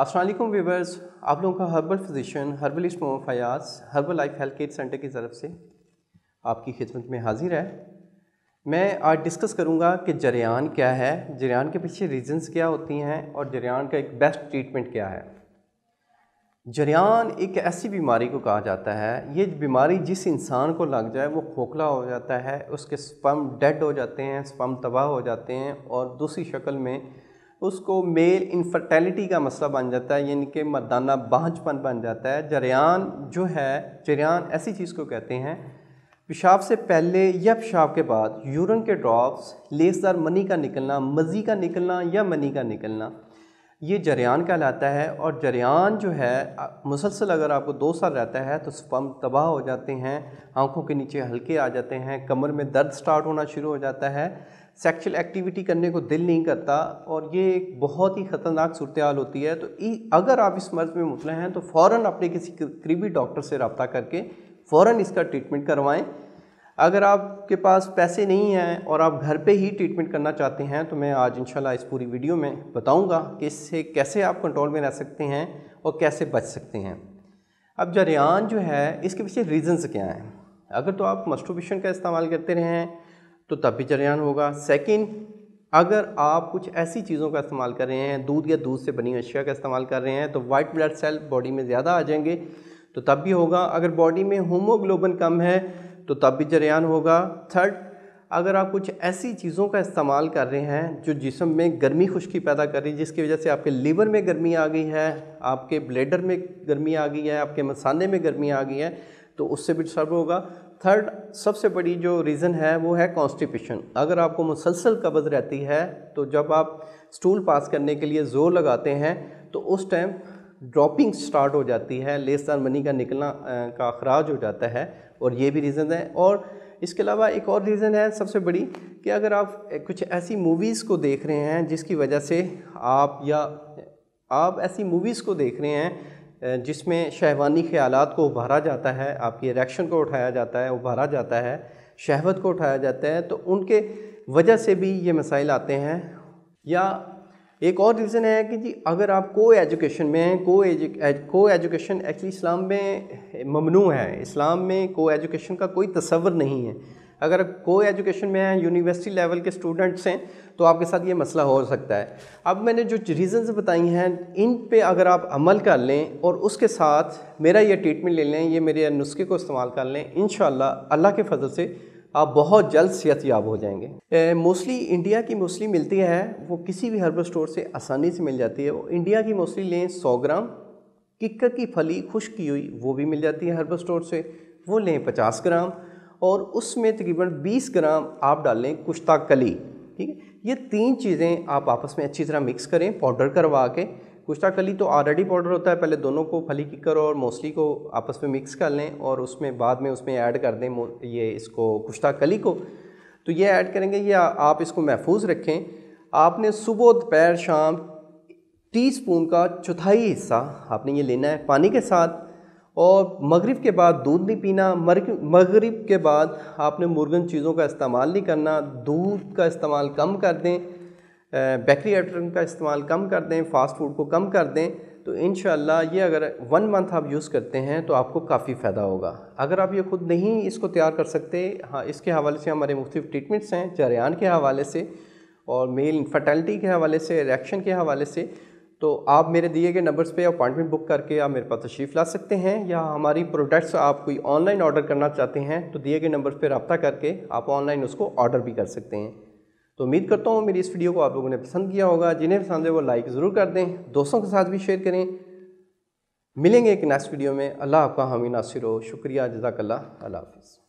असलम व्यवर्स आप लोगों का herbal physician herbalist Mohammad Fayaz herbal life health care centre की तरफ से आपकी खिदमत में हाजिर है मैं आज डिस्कस करूंगा कि जरियान क्या है जरियान के पीछे रीजंस क्या होती हैं और जरियान का एक बेस्ट ट्रीटमेंट क्या है जरियान एक ऐसी बीमारी को कहा जाता है ये बीमारी जिस इंसान को लग जाए वो खोखला हो जाता है उसके स्पम डेड हो जाते हैं स्पम तबाह हो जाते हैं और दूसरी शक्ल में उसको मेल इनफर्टिलिटी का मसला बन जाता है यानी कि मर्दाना बाँझपन बन जाता है जरियान जो है जरियान ऐसी चीज़ को कहते हैं पेशाब से पहले या पेशाब के बाद यूरन के ड्रॉप्स लेसदार मनी का निकलना मज़ी का निकलना या मनी का निकलना ये जरियान कहलाता है और जरियान जो है मुसलसल अगर आपको दो साल रहता है तो स्पम तबाह हो जाते हैं आंखों के नीचे हल्के आ जाते हैं कमर में दर्द स्टार्ट होना शुरू हो जाता है सेक्सुअल एक्टिविटी करने को दिल नहीं करता और ये एक बहुत ही ख़तरनाक सूरत हाल होती है तो अगर आप इस मर्ज़ में मुतला हैं तो फ़ौर अपने किसी करीबी डॉक्टर से रबता करके फ़ौर इसका ट्रीटमेंट करवाएँ अगर आपके पास पैसे नहीं हैं और आप घर पे ही ट्रीटमेंट करना चाहते हैं तो मैं आज इंशाल्लाह इस पूरी वीडियो में बताऊंगा कि इससे कैसे आप कंट्रोल में रह सकते हैं और कैसे बच सकते हैं अब जरियान जो है इसके पीछे रीज़न्स क्या हैं अगर तो आप मस्टोबिशन का इस्तेमाल करते रहें तो तब भी जरियान होगा सेकेंड अगर आप कुछ ऐसी चीज़ों का इस्तेमाल कर रहे हैं दूध या दूध से बनी अशिया का इस्तेमाल कर रहे हैं तो वाइट ब्लड सेल बॉडी में ज़्यादा आ जाएंगे तो तब भी होगा अगर बॉडी में होमोग्लोबन कम है तो तब भी जरियान होगा थर्ड अगर आप कुछ ऐसी चीज़ों का इस्तेमाल कर रहे हैं जो जिसम में गर्मी खुश्की पैदा कर रही है जिसकी वजह से आपके लीवर में गर्मी आ गई है आपके ब्लेडर में गर्मी आ गई है आपके मसाने में गर्मी आ गई है तो उससे भी डिस्टर्ब होगा थर्ड सबसे बड़ी जो रीज़न है वो है कॉन्स्टिपेशन अगर आपको मुसलसल कब्ज़ रहती है तो जब आप स्टूल पास करने के लिए ज़ोर लगाते हैं तो उस टाइम ड्रॉपिंग स्टार्ट हो जाती है लेस दैन मनी का निकलना का अखराज हो जाता है और ये भी रीज़न है और इसके अलावा एक और रीज़न है सबसे बड़ी कि अगर आप कुछ ऐसी मूवीज़ को देख रहे हैं जिसकी वजह से आप या आप ऐसी मूवीज़ को देख रहे हैं जिसमें शहवानी ख्याल को उभारा जाता है आपकी रिएक्शन को उठाया जाता है उभारा जाता है शहवत को उठाया जाता है तो उनके वजह से भी ये मसाइल आते हैं या एक और रीज़न है कि जी अगर आप को एजुकेशन में हैं को को एजुकेशन एक्चुअली इस्लाम में ममनू है इस्लाम में को एजुकेशन का कोई तस्वर नहीं है अगर को एजुकेशन में हैं यूनिवर्सिटी लेवल के स्टूडेंट्स हैं तो आपके साथ ये मसला हो सकता है अब मैंने जो रीज़न्स बताई हैं इन पे अगर आप अमल कर लें और उसके साथ मेरा ये ट्रीटमेंट ले लें ये मेरे नुस्खे को इस्तेमाल कर लें इन अल्लाह के फजल से आप बहुत जल्द सेहतियाब हो जाएंगे मोस्टली इंडिया की मोस्टली मिलती है वो किसी भी हर्बल स्टोर से आसानी से मिल जाती है वो इंडिया की मोस्टली लें सौ ग्राम किक्कर की फली खुश की हुई वो भी मिल जाती है हर्बल स्टोर से वो लें पचास ग्राम और उसमें तकरीबन बीस ग्राम आप डालें कुश्ता कली ठीक है ये तीन चीज़ें आप आपस में अच्छी तरह मिक्स करें पाउडर करवा के कुश्ता कली तो ऑलरेडी पाउडर होता है पहले दोनों को फली किकर और मोसली को आपस में मिक्स कर लें और उसमें बाद में उसमें ऐड कर दें ये इसको कुश्ता कली को तो ये ऐड करेंगे या आप इसको महफूज रखें आपने सुबह दोपहर शाम टी स्पून का चौथाई हिस्सा आपने ये लेना है पानी के साथ और मगरिब के बाद दूध नहीं पीना मगरिब के बाद आपने मुर्गन चीज़ों का इस्तेमाल नहीं करना दूध का इस्तेमाल कम कर दें बेकरी आइटम का इस्तेमाल कम कर दें फ़ास्ट फूड को कम कर दें तो इन ये अगर वन मंथ आप यूज़ करते हैं तो आपको काफ़ी फ़ायदा होगा अगर आप ये ख़ुद नहीं इसको तैयार कर सकते हाँ इसके हवाले से हमारे मुख्तु ट्रीटमेंट्स हैं जरियान के हवाले से और मेल इनफर्टैलिटी के हवाले से रिएक्शन के हवाले से तो आप मेरे दिए गए नंबर्स पे अपॉइंटमेंट बुक करके आप मेरे पास तशरीफ़ ला सकते हैं या हमारी प्रोडक्ट्स आप कोई ऑनलाइन ऑर्डर करना चाहते हैं तो दिए गए नंबर्स पे रबता करके आप ऑनलाइन उसको ऑर्डर भी कर सकते हैं तो उम्मीद करता हूँ मेरी इस वीडियो को आप लोगों ने पसंद किया होगा जिन्हें पसंद है वो लाइक ज़रूर कर दें दोस्तों के साथ भी शेयर करें मिलेंगे एक नेक्स्ट वीडियो में अल्लाह आपका हामी नासिर हो शुक्रिया जजाकल्ला अल्लाह हाफिज़